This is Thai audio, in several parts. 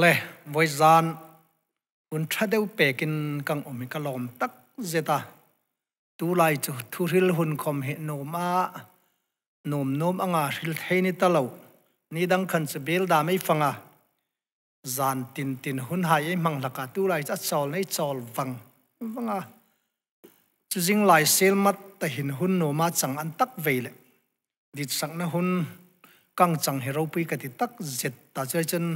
เลยวยจารคุนชัดเดียวเป็กินกังอมิกลอมตักเจตาตูไลจูทุริลหุนคอมเห็นโนมาโนมโนมองาริลเทนิตาลูนี่ดังคันสเบลดาไม่ฟังอ่ะจานตินตินหุนหายมังลักาตูไลจัดอลในจอลฟังฟังอ่ะจริงไลเซลมัดแต่หินหุนโนมาจังอันตักเวลดิสังนะหุนกังจังเฮโรปีกติตักเจตตาเจจน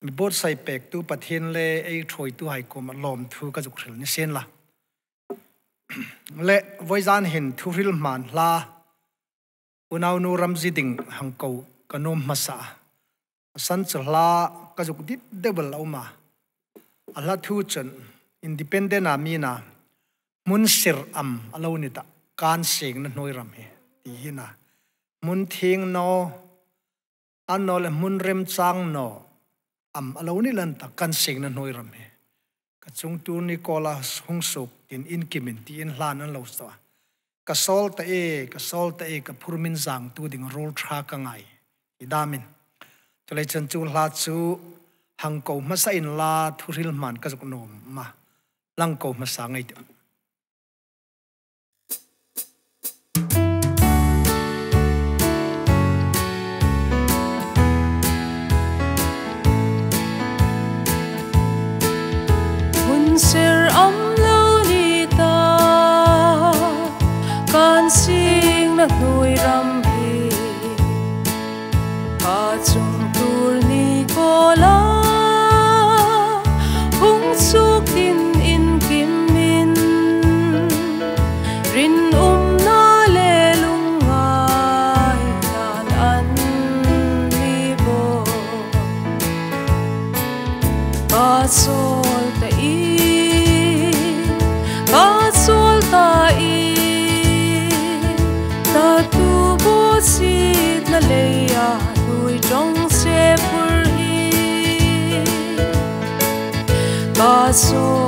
mi bōt sāi pēk tū pāthiān lē āi tōi tū hāi kōma lōm tū gājūg ni sēn lā. lē vāi zān hēn tū hirā mānt lā u nā u nū rām zīdīng hāng kōu gā nōm ma sā. sāntu lā gājūg dīt dē wā lōmā alā tū mun sīr ām alaw nī tā kān sīg nā nōi rām hē. tī hī nā mun thīng nō ā nō lē mun rīm chāng nō am alo ni lan ta kan seng na noi ram he ka chung tu ni kola hung suk tin in kimin ti in hlan an lo sta ka sol ta e ka sol ta e ka phurmin zang tu ding rol tha ka ngai i damin to le chan chu hla chu hang ko ma sa in la thuril man ka zuk nom ma lang ko ma sa ngai sir om lu ni ta con sing na nuôi ram hi pa chung tur ni ko la hung suk tin in kim min rin um na le lung ngai nan an ni bo pa so corazón.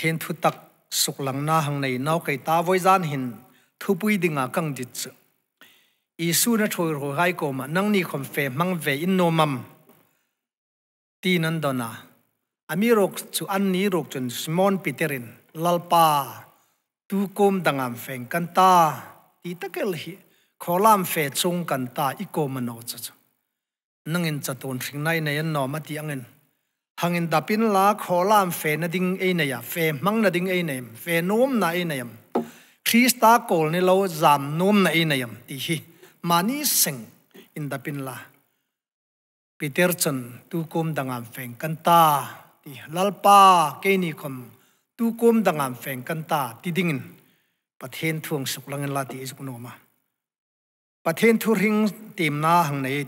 เทนทุตักสุขหลังนาหังในนอวไก่ตาไว้จานหินทุปุยดิงากังดิจอีสูนะทวยหัวไกโกมานังนี่คอมเฟมังเวอินโนมัมตีนันดอนาอามีโรคจุอันนี้โรคจนสมอนปิเตรินลลปาตูกมดังอัมเฟงกันตาตีตะเกลฮิขอลามเฟจงกันตาอีโกมันโนจจนังเงินจตุนถิงไนในนนอมาตีอังเงิน hangin dapin la kholam fe na ding e na ya fe mang na ding e na fe nom na e na yam krista kol ni lo zam nom na e na yam ti hi mani sing in dapin la peter chan tu kom dangam feng kanta ti lalpa ke ni kom tu kom dangam feng kanta ti dingin pathen thuang suk langin la ti isuk no ma à. pathen thu ring tim na hang nei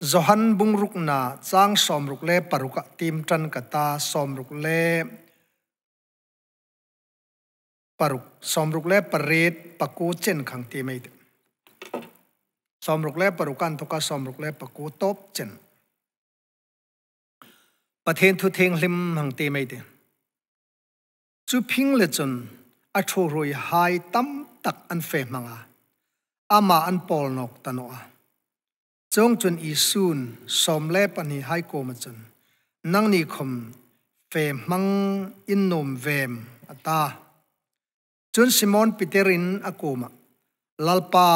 Zohan bung ruk na chang som ruk le paruka tim tran kata som ruk le paruk som ruk le parit paku chen khang ti mai te som ruk le parukan thoka som ruk le paku top chen pathen thu theng hlim hang ti mai te chu phing le chun a thu roi hai tam tak an fe manga ama an pol nok tanoa จงจนอีซูนสมแลปนี้ให้โกมาจนนังนีคมเฟมมังอินนมเวมอตาจนซิมอนปิเตรินอโกมาลลปา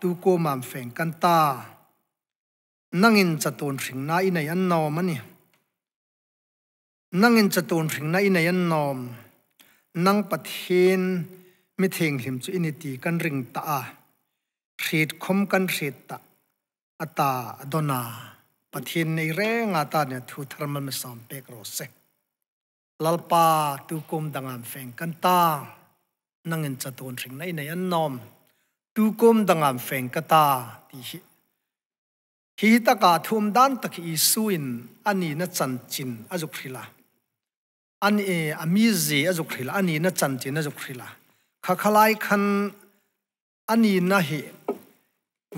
ตูโกมามเฟงกันตานังอินจะตนถึงนาอินยันนอมันนี่นังอินจะตนถึงนาอินยันนอมนังปัดเทนไม่เทงหิมจุอินิตีกันริงตาขีดคมกันขีดตาอตาอดนาปทินในเรงอาตาเนี่ยทูธรรมมัสัมเปกโรเซลลปาตูกุมดังอันเฟงกันตานั่งเงินจะตุนสิงในในอนนอมตูกุมดังอันเฟงกตาที่ฮิตกาทุมดันตะกีสุินอันนี้นัจันจินอจุคริลาอันเออามีจีอจุคริลาอันนี้นัจันจินอจุคริลาขะขลายคันอันนี้นะเห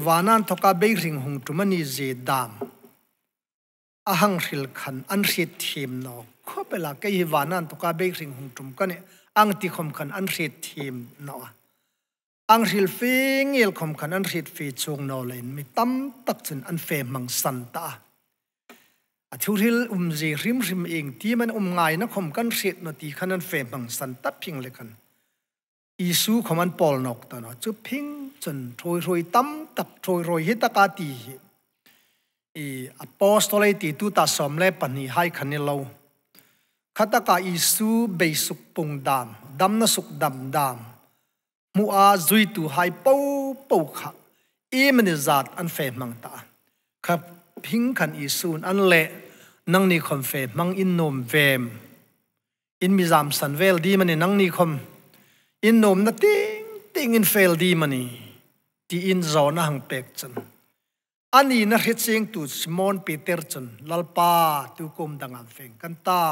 วานันทกับเบริงหงตุมันนี่จดามอาหังสิลขันอันสิทธีมโนขบเปล่ากยี่วานันทกับเบริงหงตุมกันเนี่ยอังติคมขันอันสิทธีมโนอกังสิลฟิงเอลคมขันอันสิทธิฟีจงโนเลยมิตัมตักจนอันเฟมังสันตาอาทิวทิลอุ้มจีริมริมเองที่มันอุ้มไงนะคมกันสิทนาทีขันอันเฟมังสันตาพิงเลยกันอีสูขมันปอลนกตอนจุพิงจนทรยรยตั้มตับทรยรยฮิตกาตีอีอพอสตอลตีตุตาสมเลปันนีให้คันนี้คาัตกาอีสูเบสุกปุงดามดำนสุกดำดามมูอาจุยตูให้ปูปูขะอีมันจัดอันเฟมังตาครับพิงคันอีสูนอันเลนังนี่คอมเฟมังอินนมเวมอินมิจามสันเวลดีมันนนังนี่คอมอินนมนาติงติงอินเฟลดีมันนี่ที่อินโซนหังเป็กจนอันนี้นะฮิตซิงตูสมอนปีเตอร์จนลลปาตุกมดังอันเฟงกันตา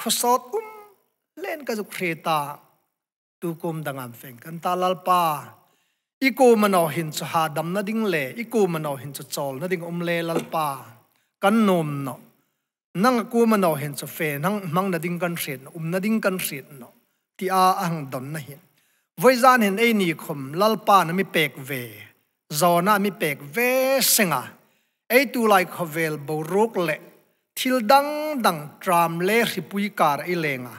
ขุสอดอุมเล่นกับสุขเรตาตุกมดังอันเฟงกันตาลลปาอีกูมโนหินจะฮาดำนัดิ่งเลอีกูมโนหินจะจอลนัดิ่งอมเลลลปากันนมเนาะนั่งกูมโนหินจะเฟนั่งมังนัดิ่งกันเสียนอุ้มนัดิ่งกันเสียนเนาะ ti a ang don na hi voizan hin ei ni khom lalpa na mi pek ve zona mi pek ve senga ei tu lai khovel boruk le thil dang dang tram le ripui kar i lenga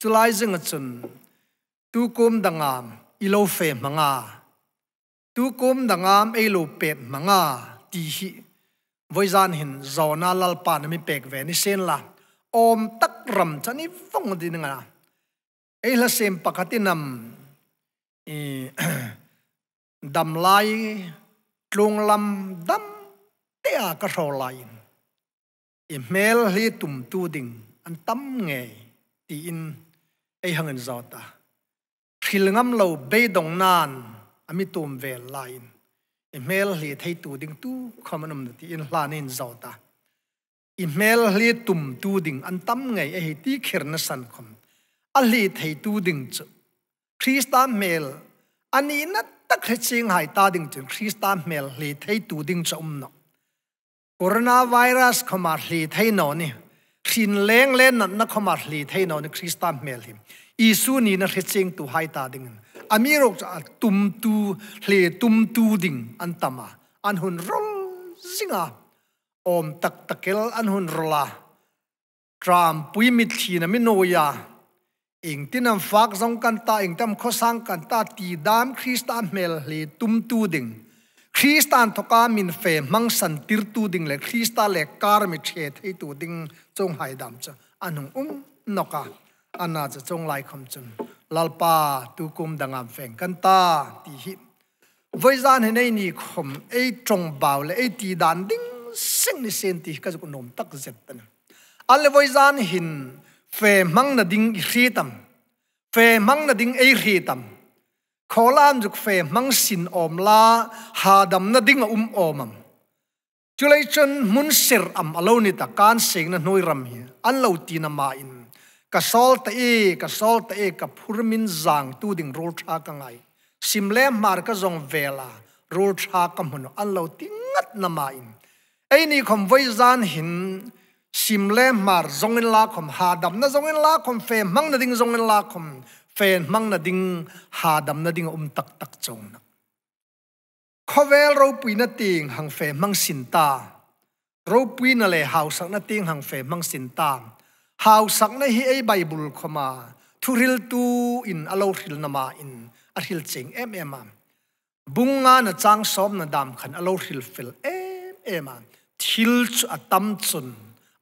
chulai zing chun tu kum dangam i lo fe manga tu kum dangam ei lo pe manga ti hi voizan hin zona lalpa na mi pek ve ni sen la om tak ram chani vong dinga hei la sem pakhatinam e dam lai tlung lam dam te a ka ro lai e mel hi tum tu ding an tam nge ti in ei hang an zota khil ngam lo be dong nan ami à tum ve lai e mel hi thei tu ding tu khamanum ti in hlan in zota e mel hi tum tu ding an tam nge e ti khir na san khom อันีที่ดูดึงจุคริสตานเมลอันนี้นะตักเชียงหายตาดึงจุคริสตานเมลลีที่ดูดึงจุอมนะโคโรนาไวรัสเข้ามาลีที่นอนี่ขินเลงแรงนั่นนะเข้ามาลีที่นอนคริสตานเมลทิมอิสูนี้นะเชียงตูวหายตาดึงอามีโรคจะตุมตูเลตุมตูดึงอันตมาอันหุนรลสิงะอมตักตะเกลอันหุนรลากรามปุยมิทีนะไม่โนยาอิงที่นำฟักซองกันตาอิงทำข้อสังกันตาตีดามคริสตันเมลหรือตุมตูดิงคริสตันทกามินเฟมังสันติรตูดิงเละคริสตาเลกการมิเชตให้ตูดิงจงหายดำจ้ะอนุงอุ้มนกาอันน่าจะจงไล่คำจนลลปาตุกุมดังอันเฟงกันตาตีหิวิญญาณในนี้คมไอจงเบาเลยไอตีดานดิงสิ่งนี้เซนตีก็จะกนมตักเจ็ดนะอันเลวิญญาณหิน fe măng na ding i ri tam fe mang na ding ei ri tam kholam juk fe măng xin om la ha dam na ding um omam chulai chon mun sir am alo ni ta kan seng na noi ram hi an lâu ti na ma in ka sol ta e ka sol ta e ka phur min zang tu ding rol tha ka ngai sim le mar ka zong vela rol tha ka mun an lâu ti ngat na ma in ei ni khom voi zan hin ชิมเล่มาจงเงินลาคมฮาดัมนาจงเงินลาคมเฟมังนาดิงจงเงินลาคมเฟมังนาดิงฮาดัมนาดิงอุมตักตักจงนะขเวลรูปีนาติงหังเฟมังสินตารูปีนาเลหาวสักนาติงหังเฟมังสินตาหาวสักนาฮีไอไบบุลขมาทุริลตูอินอโลทิลนามาอินอัทิลเจงเอ็มเอ็มบุงงานจางซอมนาดามขันอโลทิลฟิลเอ็มเอ็มทิลจุอตัมจุน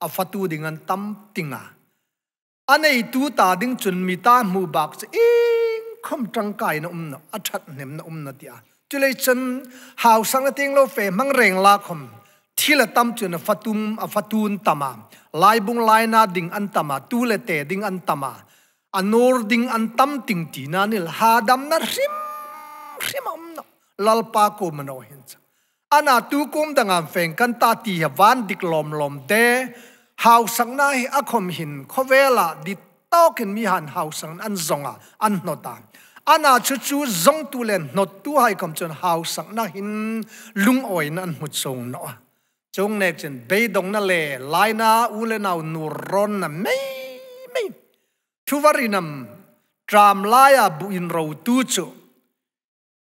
a fatu ding an tam tinga anei tu ta ding chun mi ta mu bak s e ing khom tang r kai na um na a that nem na um na tia c h u l e chen hau sang na ting lo fe mang reng la khom thila tam chun a fatum a fatun tama lai bung lai na ding an tama tu le te ding an tama anor ding an tam ting ti na nil ha dam na rim rim um na lalpa ko mano hin cha ana tu kum dangam feng kan ta ti ha van dik lom lom te hau sang na hi akhom hin khovela di token mi han hau sang an zonga an nota ana chu chu zong tu len not tu hai kom chon hau sang na hin lung oi nan mut song no chong nek chen be dong na le lai na u le nau nu ron na me me chu varinam tram laya bu in ro tu chu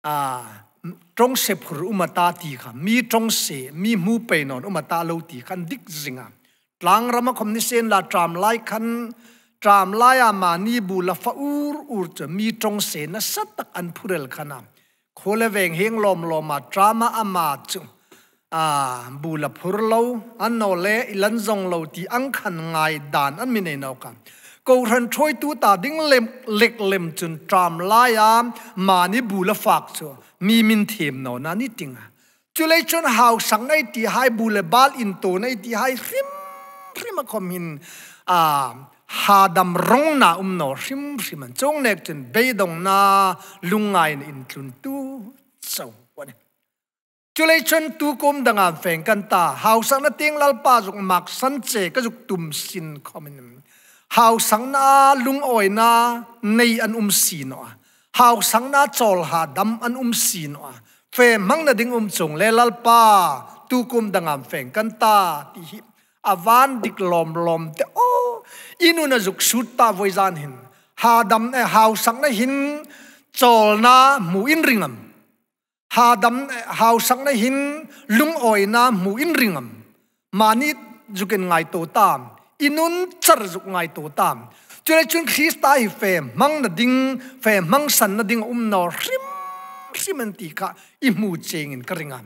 à ตรงเสพหรืออุมาตาตีค่ะมีตรงเสมีมูไปนอนอุมาตาเลตีคันดิกจิงอ่ะหลังรามคมนิเซนลาตรามไลคันตรามไลอามานีบูลฟาอูร์อูร์จะมีตรงเสนสัตตักอันพูเรลขนาโคเลเวงเฮงลมลมมาตรามาอามาจุอ่าบูลาพูรเลอันโนเลอิลันจงเลตีอังคันไงดานอันมีในนอกันกูรันช่วยตูตาดิ้งเล็มเล็กเล็มจนตรามลายามมานี่บูละฝากชัวมีมินเทมหนอนานี่ติงอ่ะจุเลชนหาวสังในตีไฮบูเลบาลอินโตในตีไฮริมริมคอมินอ่าฮาดัมร้องนาอุมนอริมริมันจงเนกจนเบยดงนาลุงไงอินทุนตูเูรวันนีจุเลชนตูกมดังอันเฟงกันตาหาวสังนเตียงลลปาจุกมักสันเจก็จุกตุมสินคอมิน hau sang na lung oi na nei an um si no hau sang na chol ha dam an um si no fe mang na ding um chung le lal pa tu kum dangam feng kan ta ti hi avan dik lom lom te o inu na zuk sut ta voi zan hin ha dam na e hau sang na hin chol na mu in ringam ha dam e hau sang na hin lung oi na mu in ringam mani zuken ngai to tam อินุนจัดรุกไงตัวตามจุเลชุนคริสตาหิเฟมังนดิงเฟมังสันนดิงอุ้มนอริมซิมันตีกะอิมูเจงินกริงา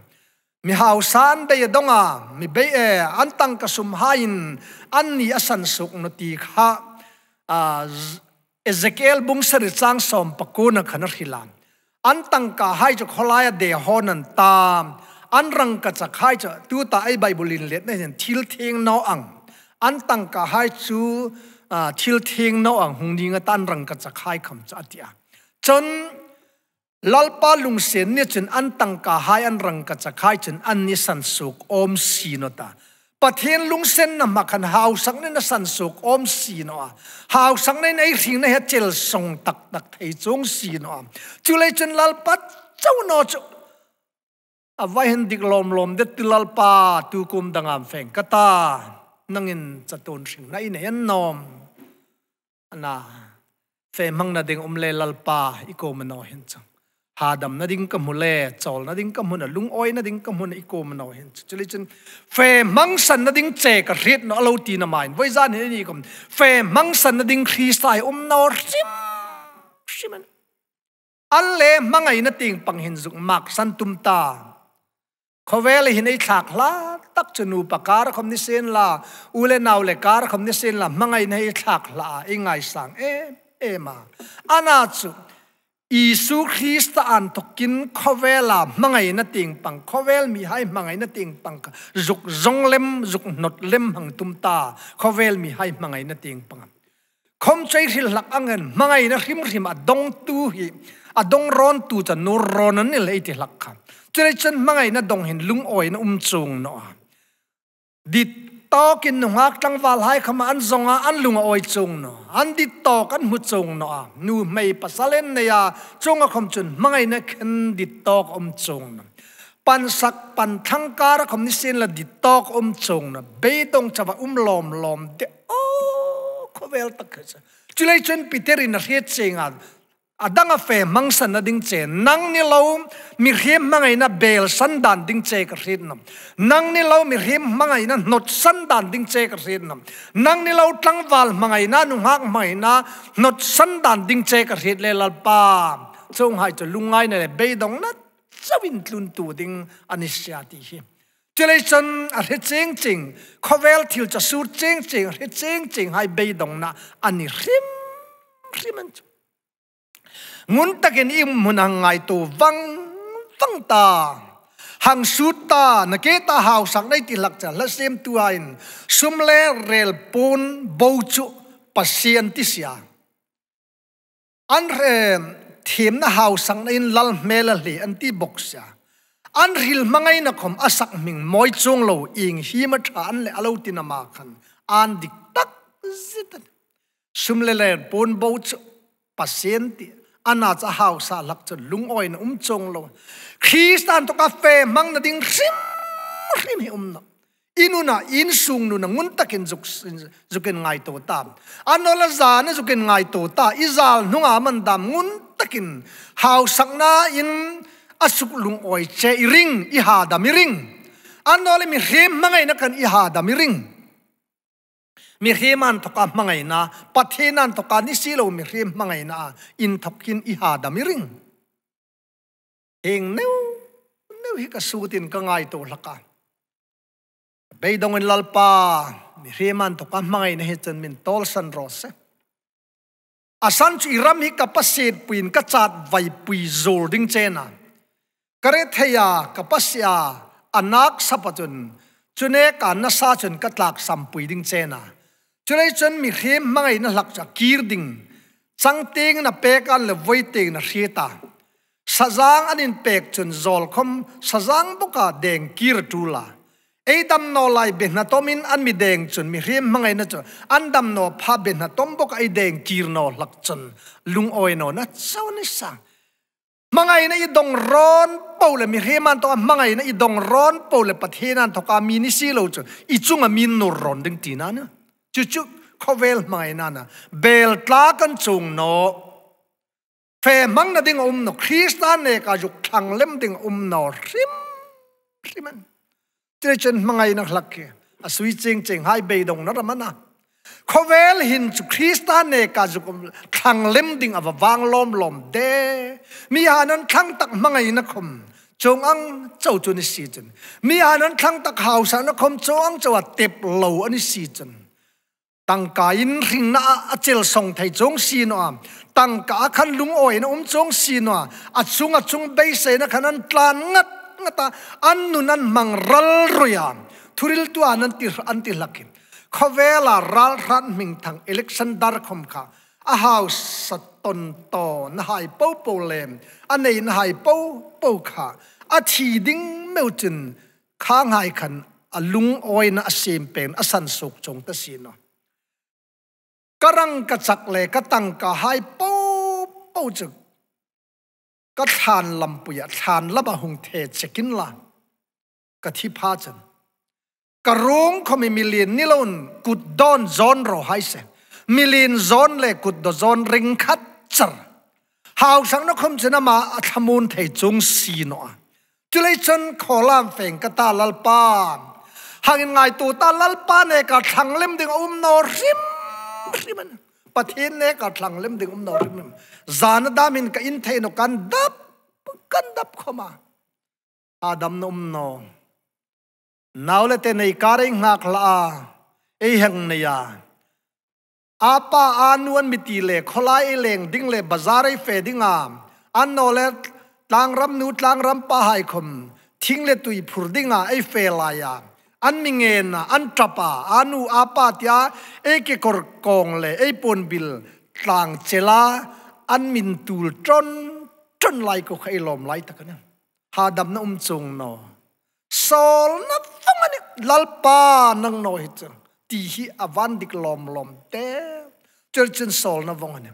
มีหาวซานเด้ยดงามีเบเออันตังกระสุมไฮนอันนี้อสันสุกนตีค่ะเอเซเคียลบุ้งสริจังสมปกูนขนรหิลามอันตังกะายจะคลายเดฮอนันตามอันรังกะจะายจะตัวตาไอไบบุลินเล็ดในเี่นทิลเทงนออังอันตังกะไฮจูทิลทิงนอังหงดีงตันรังกะจะคายคำจะอธิยาจนลลปาลุงเสียนเนี่ยจนอันตังกะไฮอันรังกะจะคายจนอันนี้สันสุกอมสีนตาประเทนลุงเส้นน่ะมาคันหาวสังเนนสันสุกอมสีนอหาวสังเนี่ยไอ้ิ้งเนี่ยเจลส่งตักตักไทยจงสีนอจุเลยจนลลปัเจ้านอจอวัยเห็นดิกลมลมเด็ดติลลปาตูกุมดังอามเฟงกตานั่งอินจะตูนสิงนั่นเนี่ยนอมน่ะเฟมังนั่ดิ่งอมเลลลปาอีโกมโนเห็นจังฮาดำนั่นดิ่งกัมุเลจอลนั่ดิ่งกัมุนลุงออยนั่ดิ่งกัมุนอีโกมโนเอาเห็นจุลิจันเฟมังสันนั่ดิ่งเจกเรียดนอเลวตีนามายไว้จานเห็นนี่ก็มเฟมังสันนั่ดิ่งคริสไตอมนอริมชิมันอันเล่มังไงนั่ดิ่งปังเห็นจุกมักสันตุมตาเขเวลหินไอ้ฉากลาตักจนูปการคมนิสินลาอุเลนาเลการคมนิสินลามังไงในทักลาอิงไงสังเอเอมาอนาจุอิสุคริสตานตกินคเวลามังไงนติงปังคเวลมีให้มังไงนติงปังจุกจงเลมจุกนดเลมหังตุมตาคเวลมีให้มังไงนติงปังคมใจสิหลักอังเงินมังไงนัริมริมาดงตูฮิอดงรอนตูจะนูรอนนี่เลยที่หลักคันจะได้ฉันมังไงนัดงเห็นลุงอ้อยนอุ้มจงเนาะดิตอกินหัวตั้งวาลให้ขมาอันทรงอันลุงอวอยจงเนาะอันดิตอกันหุ่นจงเนาะนูไม่ประสาเลนเนี่ยจงอคมจุนไม่เนี่ยคันดิตอกอมจงนะปันสักปันทั้งการคมนิสินละดิตอกอมจงเนาะเบตงจะว่าอุ้มลอมลอมเดโอ้ขเวลตะเกิดจุเลยจนปิเตอรินเรียดเซงอันอดังเฟมังสนดิ้งเจนังนิลาวมิริมมังไงนะเบลสันดันดิ้งเจกริดนำนังนิลาวมิริมมังไงนะนดสันดันดิ้งเจกริดนำนังนิลาวทังวัลมังไงนะนุหักมังไงนะนดสันดันดิ้งเจกริดเลลลปาจงหายจลุงไงนะเบยดงนะจะวินตุนตูดิ้งอันิสยาติฮิจเลยจนอะไรจริงจริงควเวลที่จะสูดจรงจริงอะไรจรงจริงหายเบยดงนะอันิริมริมันจงุนตะเกนอิมมุนังไงตัววังตั้งตาหังสุดตาเนเกตาหาวสังในติลักจัลละเซมตัวอินสุมเลเรลปูนบูจุปัสเซียนติเสียอันเรมทีมนะหาวสังในลัลเมลลีอันตีบบกเสียอันริลมังไงนะคมอสักมิงมอยจงโลอิงฮีมาทานเลอเลวตินามาคันอันดิกตักซิตันสุมเลเรลปูนบูจุปัสเซียนติ ana cha hau sa lak chu lung oin um chong lo kristan to ka fe mang na ding rim rim hi um na inuna in sung nu na ngun takin zuk zuken ngai to tam anola za na zuken ngai to ta izal nunga man dam ngun takin hau sakna in asuk lung oi che iring i ha da mi ring anole mi hem mangai na kan i ha da mi ring mi hrim an thok a mangai na pathin an thok a ni si lo mi hrim mangai na in thok kin i ha da mi ring eng neu neu hi ka su tin ka ngai to laka be dong in lalpa mi hrim an thok a mangai na he chen min tol san ro se asan chu iram hi ka pasit puin ka chat vai pui zol ding chena kare theya kapasya anak sapachun chu ne cả na sa chun cắt tlak sam pui ding che na chu le chun mi khem mangai na lak cha kir ding chang ting na pe kan le voi ting na hri ta sajang anin pek chun zol khom sajang cả deng kia tu la đâm no lại bên na tomin anh mi deng chun mi hrim mangai na chu anh đâm no pha bên na tom bok ai deng kir no lak chun lung oi no na chau ni sang มังไงนะอีดงร้อนเป่าเลยมีเฮมันตัวมังไงนะอีดงร้อนเป่าเลยประเทศนั้นทกามีนิสิโลจอีจุงมีนูร้อนดึงตีนั้นนะจุจุเขาเวลมไม่นั่นนะเบลตากันจุงโนเฟมังนะดิ่งอุมโนคริสตานเอกาจุกทางเล่มดิ่งอุมโนริมริมันเจริญมังไงนะหลักเกอสวิจิงจิงให้เบดงนั่นละมันนะเขาเวลหินจุคริสตานเนกาจุกทังเล่มดิ่งอววางลมลมเดมีอานันนทั้งตักมังไงนะคมจงอังเจ้าจุนิสีจันมีอานันนทั้งตักหาวสานะคมจงอังจวัดเต็บเหลาอันนี้สีจันตั้งกายินหิงนาอเจลส่งไทยจงสีนอมตั้งกาขันลุงอ่อยนะอมจงสีนวอัดซุงอัดซุงเบเสนะขันนั้นตลานงัดงัตาอันนุนันมังรัลรยามทุริลตัวนั้นติอันติลักินขเวลารัลรันมิงทางอิเล็กซันดาร์คมค่ะอาหาวสตนต่อนหายปูปูเลมอันไหนนหายปูปูาค่ะอาทีดิ้งเมลจินข้างหายขันอลุงอ้อยนะเสียมเป็นอสันสุกจงตะสีนะกระรังกระจักเลยกระตังกระหายปูปูจึกกะทานลำปุยทานละบะหงเทจกินละกะที่พาจันกระเงามีมิลินนี่ล่นกุดดอนซอนรอให้เสมิลินซอนเลยกุดดอนซอนริงคัดจรหาวสังนคมชนมาทำมูลเทจงสีนอจุเลยจนขอลามแฝงกตาลลปานหางไงตัวตาลลปานเนกะทังเล่มดึงอุ้มนอริมริมันปะเทนเนกะทังเล่มดึงอุ้มนอริมจานดามินกอินเทนกันดับกันดับเข้ามาอาดัมน่มนองนาวเลตในการงหักลาเอหังเนียอาปาอานวนมิติเลขลายเลงดิ่งเลบาซารีเฟดิงามอันโนเลตางรำนูตางรำปะไฮคมทิ้งเลตุยผุดดิงาไอเฟลายาอันมิงเงนอันจัปาอนูอาปาตยาเอเกกรกองเลไอปนบิลต่างเจลาอันมินตูลจนจนไลก็ใครลมไลตะกันฮาดัำนอุมจงนอ sol na phong ani lalpa nang no hi chang ti hi avan dik lom lom te churchin sol na vong ani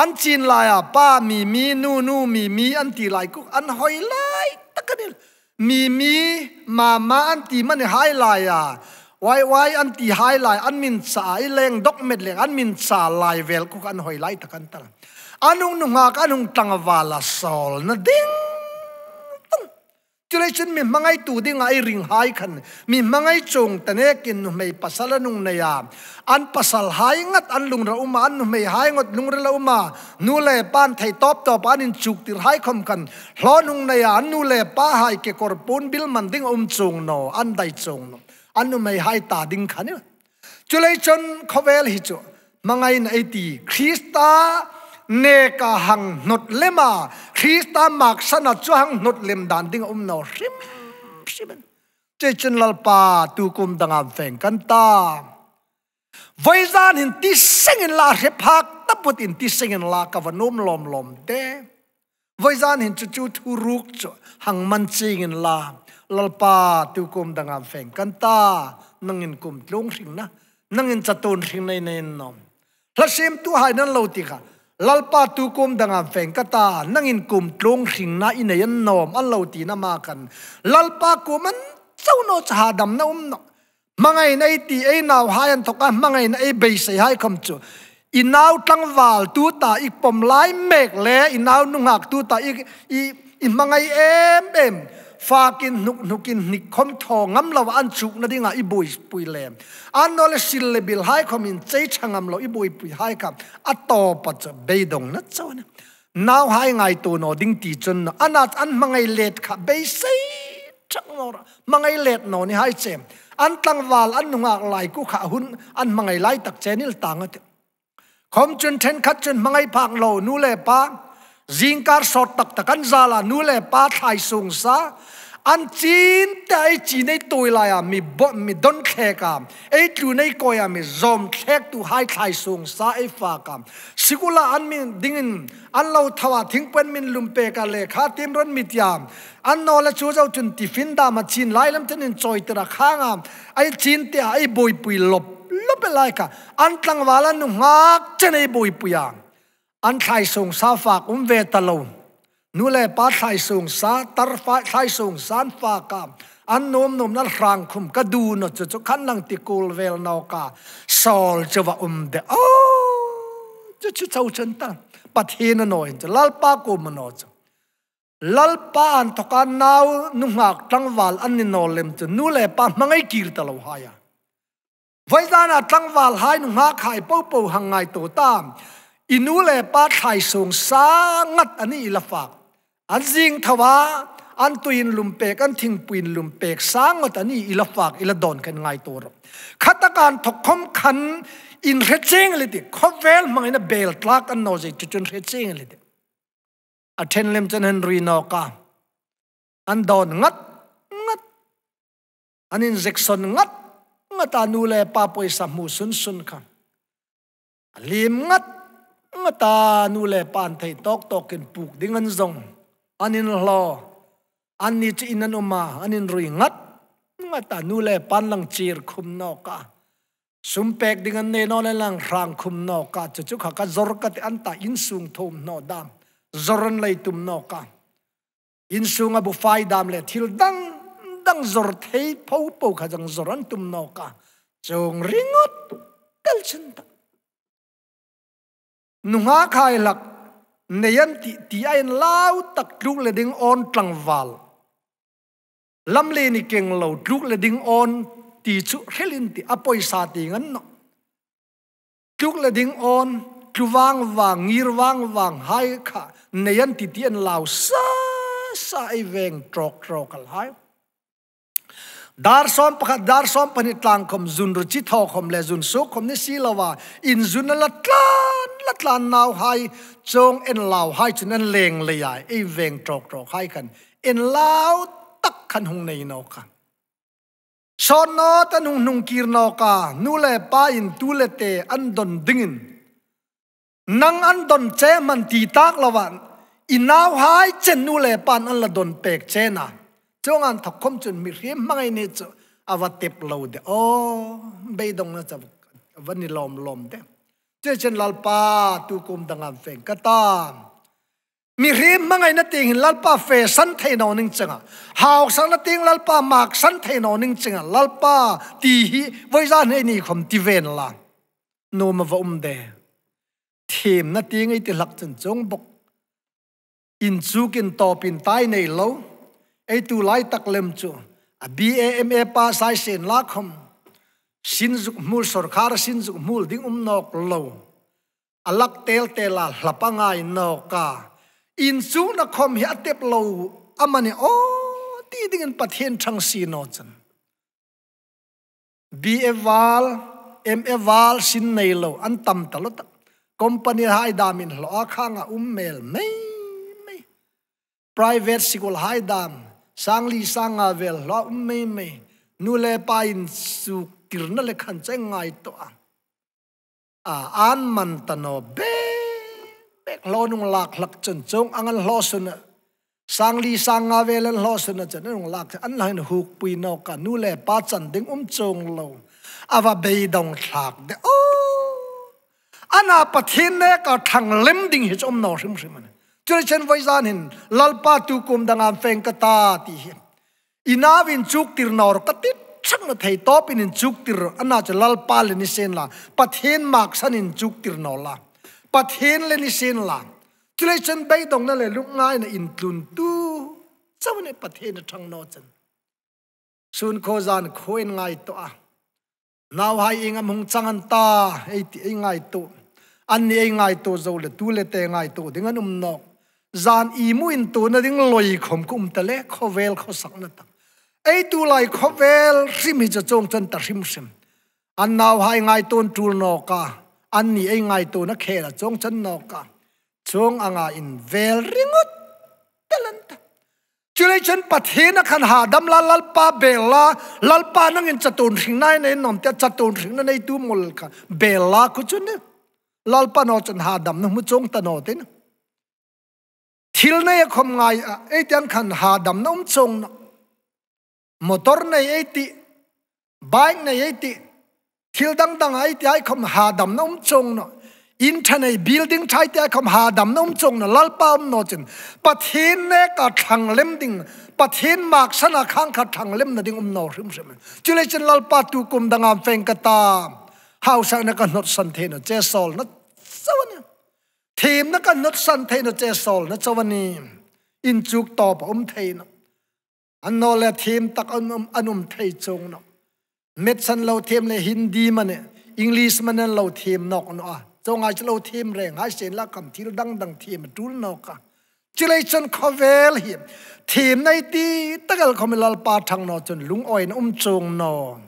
an chin la ya pa mi mi nu nu mi mi an ti lai ku an hoi lai takanil mi mi ma ma an ti mani hai la ya วายวายอันตีหายลายอันมินสายแรงดอกเม็ดแรงอันมินสาลายเวลกุกันหอยไล่ตะกันตะอันนุงนุงหากอันนุงตังวาลาสอลนะดิ้งจุลยจนมีมังไงตูดิ่งไอริงหายขันมีมังไงจงแต่เนกินนุมไม่ปัสสาวะนุงเนียอันปัสสาวะหายงัดอันลุงเราอุมาอันหนุมไม่หายงัดลุงเราอุมานูเล่ป้านไทยตอบต่อป้านินจุกติหายคมกันหลอนุงเนียามนูเล่ป้าหายเกกอร์ปูนบิลมันดิ่งอุ้มจงโนอันใดจงโนอันนุมไม่หายตาดิ่งคันเนี่ยจุลยจนเขาเวลฮิจูมังไงในไอตีคริสตานกาหังหนุดเลมาคริสตามักสนัดจวงหนุดเลมดันดิ่งอุมนอริมชิมเจจนลลปาตุกุมดังอันแฟงกันตาไวจานินทิ่สิงินลาเรพักตบุตินทิ่สิงินลากะวนุมลอมลอมเดไวจานินจุจูทูรุกจุหังมันจิงินลาลลปาตุกุมดังอันแฟงกันตานังินกุมตรงสิงนะนังินจะตนสิงในเนนนอมพระเสียมตัวหายนั่นเราติค่ะ lalpa tu kum danga veng kata nangin kum tlung hring na ine yan nom an lo ti na ma kan lalpa kum an chau no cha dam na um no mangai nei ti ei naw hayan thoka mangai nei be se hai kham chu inaw tlang wal tu ta ik pom lai mek le inaw nu ngak tu ta ik i mangai em em ฟากินนุกนุกินนิคมทองงำเราอันจุกนั่นเองอีบุยปุยแหลมอันนั่นสิเลบิลไฮคอมินใจชังงำเราอีบุยปุยไฮกับอัตโตปัจเบดงนั่นเจ้าเนี่ยน่าวไฮไงตัวนอดิ่งตีจนอันนันอันมังไงเล็ดขับเบสัยชังนอร์มังไงเล็ดนอนี่ไฮเจมอันตั้งวาลอันนุ่งอะไลกูขะหุนอันมังไงไลตักเจนิลต่างกันคอมจนเทนคัดจนมังไงพังเรานูเล่ปังจิงการสอดตักตะกันซาลานูเลป้าไทยสงสาอันจีนแต่ไอจีนในตัวลายมีบ่มีดนแขกกามไอจูในก้อยามี zoom แขกตัวให้ไทยสงสาไอฟากามสิกุลาอันมีดิ้งอันเราทว่าทิ้งเป็นมินลุมเปกันเลยขาเต็มรันมิดยามอันนอและชัวเจ้าจุนติฟินดามาจีนไล่ลำเทนินจอยตระข้างามไอจีนแต่ไอบุยปุยลบลบไปไล่กันอันตั้งวาลันงักจะในบุยปุยางอันไทยสงสาฝากอุ้มเวตะลงนูเลป้าไทยสงสาตรฟ้าไทยสงสารฝากามอันนมนมนั้นรังคุมก็ดูนจุจุขันนังติกูลเวลนอกาสอลจะว่าอุ้มเดอจะชุดเจ้าชนตั้งปัทเฮนน้อยจะลัลปากูมันนอจลลปาอันตกันนาวนุ่งหักตั้งวาลอันนี้นอเลมจะนูเลป้ามังไอกีรตะลหายาไว้ด้านตั้งวาลหายนุ่งหักหายปูปูหังไงตัวตามอินูเลปาไทยสูงสางัดอันนี้อละฝากอันจิงทว่าอันตุยนลุมเปกอันทิ้งปุยนลุมเปกสางัดอันนี้อละฝากอละดอนกันไงตัวรับขัตการถกคมขันอินเรจิงเลยดิคอเวลมังอินะเบลตลากันโนจิจุจนเรจิงเลยดิอัเทนเลมจันฮันรีนอกาอันดอนงัดงัดอันอินเจ็กซอนงัดงัดตันูเลปาปุยสามูสุนสุนค่ะลิมงัดมาตานูเลปานไทยตอกตอกกินปุกดิ้งิันซงอันนินหลออันนี้จะอินันออกมาอันนินรุยงัดมาตานูเลปานลังจีรคุมนอกะสุมเปกดิ้งิันเนนอเลลังรางคุมนอกะจะจุขากะจรกัิอันตาอินสูงทมนอดามจรันไลยตุมนอกะอินสูงอบุไฟดามเลทิลดังดังจรเทยพูปูขจังจรันตุมนอกะจงริงอดกัลชันตา nunga khai lak neyan ti ti ain lau tak tluk le ding on tlang wal lam le ni keng lo tluk le ding on ti chu helin ti apoi sa ti ngan no tluk le ding on tluwang wang ngir wang wang hai kha neyan ti ti an lau sa sa i veng trok trok al hai ดารซอมปะขัดดารซอมปนิตลางคมจุนรจิทอคมเละจุนสุคมนิสีลาวาอินจุนละตลานละตลานนาวไฮจงเอ็นลาวไฮจุนนั้นเลงเลยใหญ่เอเวงตรอกตรอกไฮกันเอ็นลาวตักขันหงในนอกันชอนนอตันหงหุงกีรนอกานูเลป้าอินตูเลเตอันดอนดึงนังอันดอนเจมันตีตากละวันอินนาวไฮเจนน่เลปานอันละดอนเปกเจนาจงอันถกคมจนมีเรียมมังไอเนี่ยจะาวติปเลาเดออไม่ดงนะจะวันนี้ลมลมเดเจเชนลลปาตุกุมดังอันเฟงกตามมีเรียมมังไอนติงลลปาเฟสันเทนอนึงจังอ่ะหาวสังนติงลลปามากสันเทนอนึงจังอ่ะลลปาตีฮีไว้จานให้นี่คมติเวนละโนมาวมเดเทมนติงไอติหลักจนจงบกอินซูกินตอปินไตในเล้า ei tu lai tak lem chu a bama pa sai sen la khom sin zuk mul sarkar sin zuk mul ding um nok lo alak tel tela hlapangai no ka in chu na khom hi atep lo amani o ti ding an pathen thang si no chan bi eval em eval sin nei lo an tam ta lo ta company hai damin lo a khanga um mel mai mai private sikol hai dam sang li sang nga vel lo me me nu le pa in su kirna le khan che ngai to a a an man ta no be be lo nung lak lak chen chong angan lo sun sang li sang nga vel lo sun chen nung lak an lain huk pui no ka nu le pa chan ding um chong lo ava be dong thak de o oh, ana pathin ne ka thang lem ding hi chom no sim sim ne จุลชนวิจารณ์เห็นลลปาตุกุมดังอันเฟงกตาตีอินาวินจุกติรนอร์กติดชักนัไเฮตอปินินจุกติรอันน่าจะลัลปาเลนิเซนลาปะเทนมากสันินจุกติรนอรลาปะเทนเลนิเซนลาจุลชนไปตรงนั้นเลยลุกง่ายนะอินตุนตูเจะาเนี่ยัะเทนทางนอจันสุนโคจันโคเอ็งไงตัวนาวไฮเองมุงจังอันตาเอติเอ็งไงตัวอันนี้เอ็งไงตัวเจ้เลยตัวเลตเต็งไงตัวดิ่งนุ่มนอก zan i mu in tu na ding loi khom kum ta le kho vel kho sak na ta ei tu lai kho vel rim hi cha chong chan ta rim sim an nau hai ngai ton tul no ka an ni ei ngai tu na khe la chong chan no ka chong anga in vel ringut talan ta chulai chan pathe na khan ha dam la lal pa bela lal pa nang in chatun ring nai nei nom te chatun ring na nei tu mol ka bela ku chun lal pa no chan ha dam na mu chong ta no te na ทิลในคมไงไอ้เตียนขันหาดำน้ำจงมอเตอร์ในไอ้ติบายในไอ้ติทิลดังดังไอ้เตียคมหาดำน้ำจงเนาะอินเทอร์ในบิลดิ้งใช้เตียคมหาดำน้ำจงเนาะลัลป้ามนอจินปะทินเนกัดทางเล่มดิ้งปะทินมากสนะข้างขัดทางเล่มนนดิ้งอมนอริมเสมจุเลจินลัลป้าตุกุมดังอามเฟงกตามฮาวสังนักนดสันเทนเจสอลนัดสวรรคยทีมนักนัดสันเทนเจสอลนัจวันนี้อินจุกตอบอมเทนอันนอเลเทมตักอันอันอมเทจงนเมทดสันเราทีมเลฮินดีมันเนี่ยอังกฤษมันนนั่เราทีมนอกนอะจงจะเราทีมแรงายเสียนละคำที่เราดังดังทีมดูนอกะจิเลยจนคอเวลหิมททมในตีตะกัลคอมลลปาทางนอจนลุงอ้อยนอมจงนอน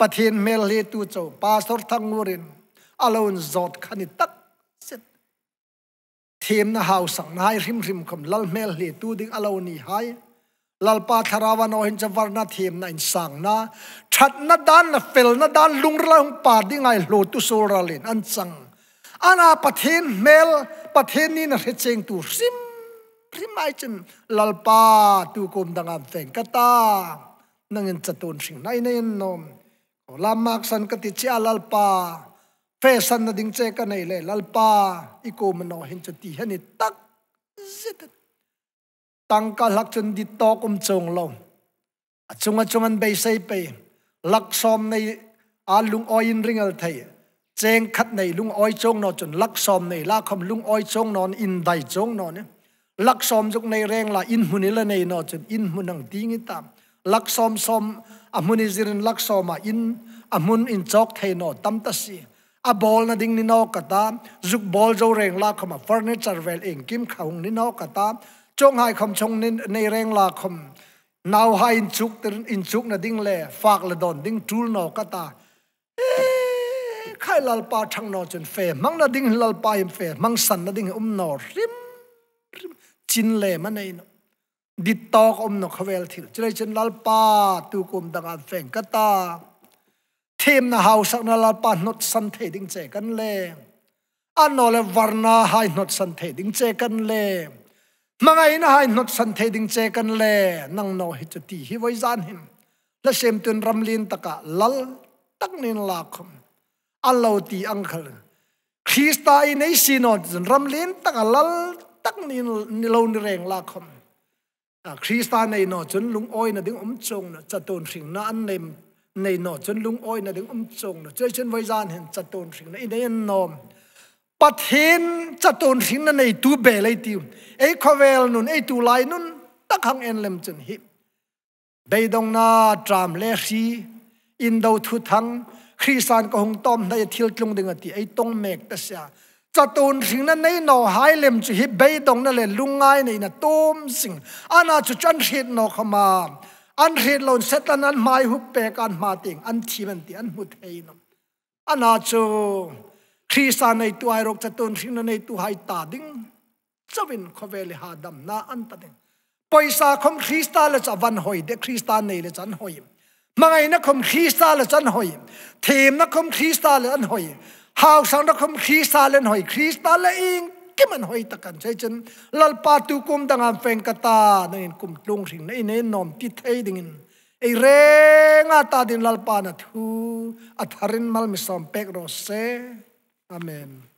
ประเทศเมลเลตูโจปาสอร์ทังวรินอลอนจอดคันิตักเทมนะฮาวสังนายริมริมคำลลเมลเลตูดิงอลาวนีหายลลปาทาราวานอินจวรนาเทมนะอินสังนะชัดนัดานนะเฟลนัดานลุงเระหงปาดิงไงโลตุโซราเลนอันสังอาณาปะเทนเมลปะเทนนี่นะเฮเจงตูริมริมไอจันลลปาตูกุมดังอันเซงกตานั่งเงินจตุนสิงในยนนมขลามากสันกติเชียลลปาฟสันนดิ่งเจกันเลยลลปาอีกูมโนเห็นจะตีเห็นตักตั้งกหลักจนดิตอกุมจงลงจงอจงันไปใสไปลักซอมในอาลุงออยินริงอัลไทยเจงคัดในลุงออยจงนอจนลักซอมในลาคมลุงออยจงนอนอินไดจงนอเนี่ยลักซอมจุกในแรงลาอินมุนิลในนอจนอินมุนังดีงีตามลักซอมซอมอมุนิจิรินลักซอมอินอมุนอินจอกไทยนอตัมตัสี a ball na ding ni no kata zuk ball zo reng la khoma furniture vel eng kim khaung ni no kata chong hai khom chong ni nei reng la khom now hai in chuk ter in chuk na ding le fak la don ding tul no kata khai lal pa thang no chen fe mang na ding lal pa im fe mang san na ding um no rim rim chin le ma nei no dit tok om no khavel thil chulai chen lal pa tu kum danga feng kata ทีมนาหาวสักนาลปานนดสันเทดิงเจกันเลอันนอเลวรณาหฮนนดสันเทดิงเจกันเลมังไงนะหฮนนดสันเทดิงเจกันเลนังนอฮิจตีฮิไวจานหิมและเซมตุนรำลินตะกะลัลตักนินลาคมอัลลอฮตีอังคลคริสตาอินไอซีนอดรำลินตะกะลัลตักนินนิลนิเรงลาคมคริสตาในนอจนลุงอ้อยนะดึงอมจงนะจะโดนสิ่งนั้นเนมนนอจนลุงอ้อยนดึงอุ้มจงนจชนวัยานเห็นจตุนสิงในในนอมปัดเห็นจตุนสิงนนัในตูเบลไอติวไอ้ควเวลนุนไอตูไลนุนตักหังเอ็นเลมจนหิบใบดงนาตรามเลขีอินดาทุทังคริสานก็หงตอมในทิลจงดึงอติไอตงเมกตเสียจตุนสิงนั้นในนอหายเลมจนหิบใบดงนั่นแหละลุงไงในนัตตมสิงอาณาจุจันทร์เหนนอขมาอันเฮลอนเซตันอันไม่หุบเปกันมาติงอันทีมันเตียนมุดเฮนอันอาจูคริสตานในตัวไอรักจะตุนทิ้งในตัวไอตัดดิ้งจะวินคเวลฮาดัมนาอันตัดิงปอยสาคมคริสตาลจะวันหอยเดคริสตานในเลจันหอยมัไงนักคมคริสตาลจันหอยเทมนักคมคริสตาลจันหอยฮาวสังนักคมคริสตาลจันหอยคริสตาลเอง kiman hoi takan chai chen lal pa tu kum dang am feng kata nang in kum tlung sing nei nei nom ti thai ding in ei re nga ta din lal pa na thu atharin mal mi som pek ro se amen